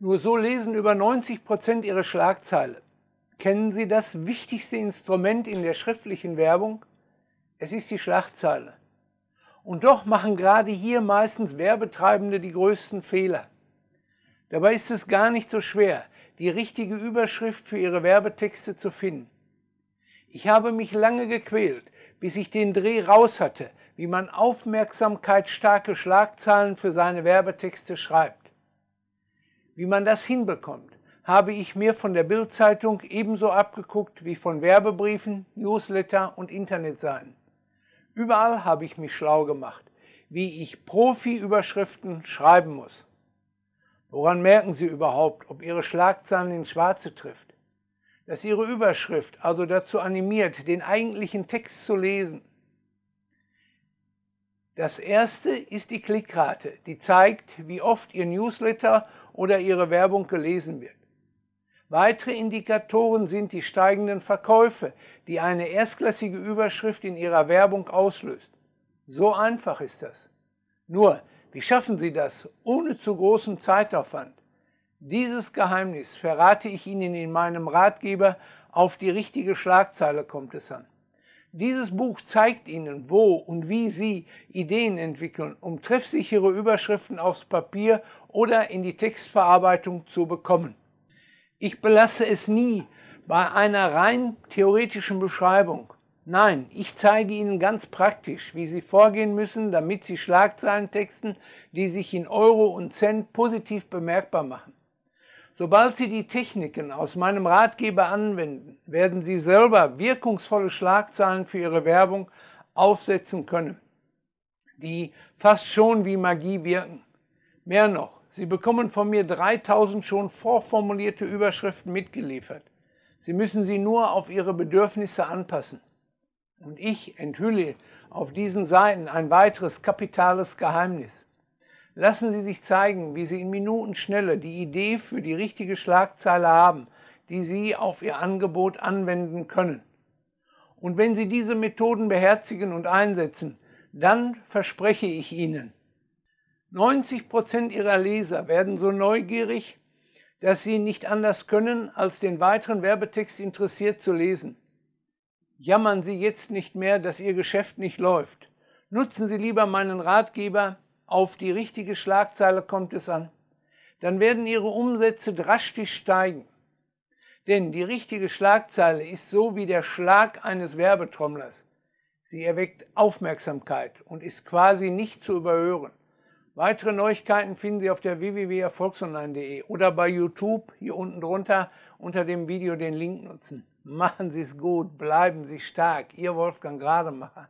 Nur so lesen über 90 Prozent ihre Schlagzeile. Kennen Sie das wichtigste Instrument in der schriftlichen Werbung? Es ist die Schlagzeile. Und doch machen gerade hier meistens Werbetreibende die größten Fehler. Dabei ist es gar nicht so schwer, die richtige Überschrift für ihre Werbetexte zu finden. Ich habe mich lange gequält, bis ich den Dreh raus hatte, wie man aufmerksamkeitsstarke Schlagzeilen für seine Werbetexte schreibt. Wie man das hinbekommt, habe ich mir von der Bildzeitung ebenso abgeguckt wie von Werbebriefen, Newsletter und Internetseiten. Überall habe ich mich schlau gemacht, wie ich Profi-Überschriften schreiben muss. Woran merken Sie überhaupt, ob Ihre Schlagzeilen den Schwarze trifft? Dass Ihre Überschrift also dazu animiert, den eigentlichen Text zu lesen das erste ist die Klickrate, die zeigt, wie oft Ihr Newsletter oder Ihre Werbung gelesen wird. Weitere Indikatoren sind die steigenden Verkäufe, die eine erstklassige Überschrift in Ihrer Werbung auslöst. So einfach ist das. Nur, wie schaffen Sie das ohne zu großen Zeitaufwand? Dieses Geheimnis verrate ich Ihnen in meinem Ratgeber Auf die richtige Schlagzeile kommt es an. Dieses Buch zeigt Ihnen, wo und wie Sie Ideen entwickeln, um treffsichere Überschriften aufs Papier oder in die Textverarbeitung zu bekommen. Ich belasse es nie bei einer rein theoretischen Beschreibung. Nein, ich zeige Ihnen ganz praktisch, wie Sie vorgehen müssen, damit Sie Schlagzeilen texten, die sich in Euro und Cent positiv bemerkbar machen, Sobald Sie die Techniken aus meinem Ratgeber anwenden, werden Sie selber wirkungsvolle Schlagzeilen für Ihre Werbung aufsetzen können, die fast schon wie Magie wirken. Mehr noch, Sie bekommen von mir 3000 schon vorformulierte Überschriften mitgeliefert. Sie müssen sie nur auf Ihre Bedürfnisse anpassen. Und ich enthülle auf diesen Seiten ein weiteres kapitales Geheimnis. Lassen Sie sich zeigen, wie Sie in Minutenschnelle die Idee für die richtige Schlagzeile haben, die Sie auf Ihr Angebot anwenden können. Und wenn Sie diese Methoden beherzigen und einsetzen, dann verspreche ich Ihnen, 90 Prozent Ihrer Leser werden so neugierig, dass sie nicht anders können, als den weiteren Werbetext interessiert zu lesen. Jammern Sie jetzt nicht mehr, dass Ihr Geschäft nicht läuft. Nutzen Sie lieber meinen Ratgeber auf die richtige Schlagzeile kommt es an, dann werden Ihre Umsätze drastisch steigen. Denn die richtige Schlagzeile ist so wie der Schlag eines Werbetrommlers. Sie erweckt Aufmerksamkeit und ist quasi nicht zu überhören. Weitere Neuigkeiten finden Sie auf der www.erfolgsonline.de oder bei YouTube hier unten drunter unter dem Video den Link nutzen. Machen Sie es gut, bleiben Sie stark. Ihr Wolfgang Grademacher.